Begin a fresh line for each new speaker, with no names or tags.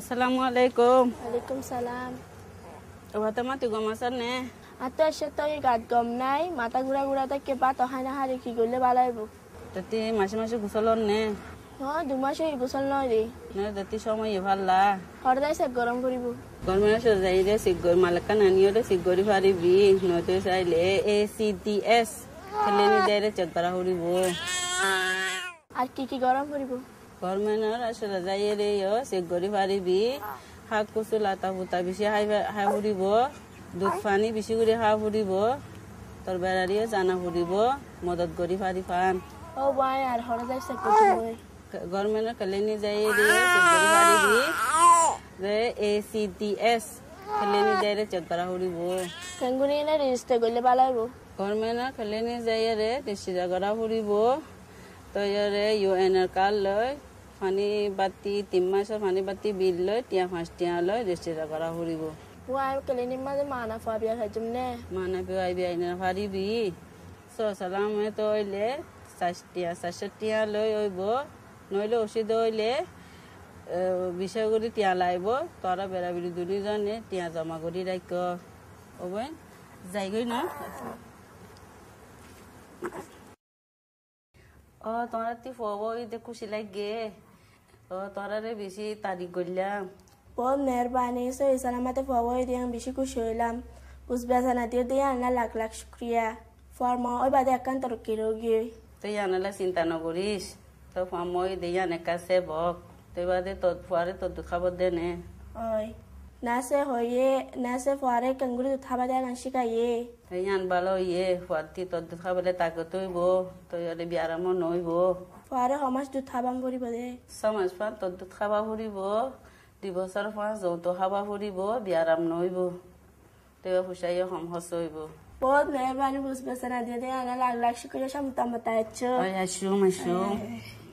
আসসালামু আলাইকুম ওয়ালাইকুম সালাম ওভাতে মাতি গম আসার নে
আতো এসে তো গাত গম নাই মাথা ঘুরা ঘুরা তাকে বা তহাই না হারে কি করলে বালাইব তাতে মাসে মাসে গোসল নে হ্যাঁ দু মাসে গোসল নয় রে না তাতে সময় ভাল্লা হরদাই সব গরম করিব গরমে সজাই
রে সিগর মালাকা নানিও রে সিগরি ফারিবি নতে চাইলে এ সি টি এস খেলে নি দেয় রে চেক করা করিব
আর কি কি গরম করিব কর্মেনর আসলে
যাইয়ে রে চেক করি পারিবি শাক কচু লাতা পুতা বেশি হাই হাই দুধ পানী বেছি কৰি খা ফুৰিব তোৰ জানা ফুৰিব মদত কৰি পাৰি পান গভৰ্ণমেণ্টৰ কেলেনি যাই পাৰিবি এ চি টি এছ কেলেনি যাই চেক কৰা ফুৰিব
ৰেজিষ্টাৰ কৰিলে পালাব গভৰ্ণমেণ্টৰ কেলেনি যাই ৰেজিষ্টাৰ
কৰা ফুৰিব তই ইউ এনৰ কাৰ্ড লৈ ফানি বাতি তিন মাসের ফানি বাতি বিল লয় টিয়া পাঁচ টিয়া লয় দেশ টাকা করা ফুরিব
ওয়াই কেলে নিম মাঝে মানা ফুয়া বিয়া খাইছুম নে
মানা ফুয়া বিয়া না ফারিবি সসালামে তো হইলে চাষ টিয়া চাষের টিয়া লই হইব নইলে ওষুধ হইলে বিষয় করে টিয়া লাইব তোরা বেড়াবেড়ি দুজনে টিয়া জমা করি রাখ ওবেন যাইগই না ও তোরা তি ফবইতে খুশি লাগে ও তোরারে বেশি তারিখ করলাম
ও মেহরবানি সো ইসান আমাতে ফবই দিয়ে বেশি খুশি হইলাম উজবেসানা দিয়ে দিয়ে আনা লাখ লাখ শুক্রিয়া ফর্ম ওই বাদে একান তরকি রোগী
তুই আনালা চিন্তা নকরিস তো ফর্ম ওই দিয়ে আনেকা সে বক তুই বাদে তোর ফুয়ারে তোর দুখাবর দে নে
ওই nase hoye nase fuare kanguru thaba da gan shika ye
tayan balo ye fuarti to thaba le takotoi bo to yare biaramo noi bo fuare homas du thabam bori bode samas pan to du thaba bori bo di bosor pan zo to haba bori bo biaram noi bo te fushai hom hosoi bo
बहुत मेहरबानी बुस बसना दे दे आना लाग लाग शुक्रिया शाम तमतायच ओया शुम शुम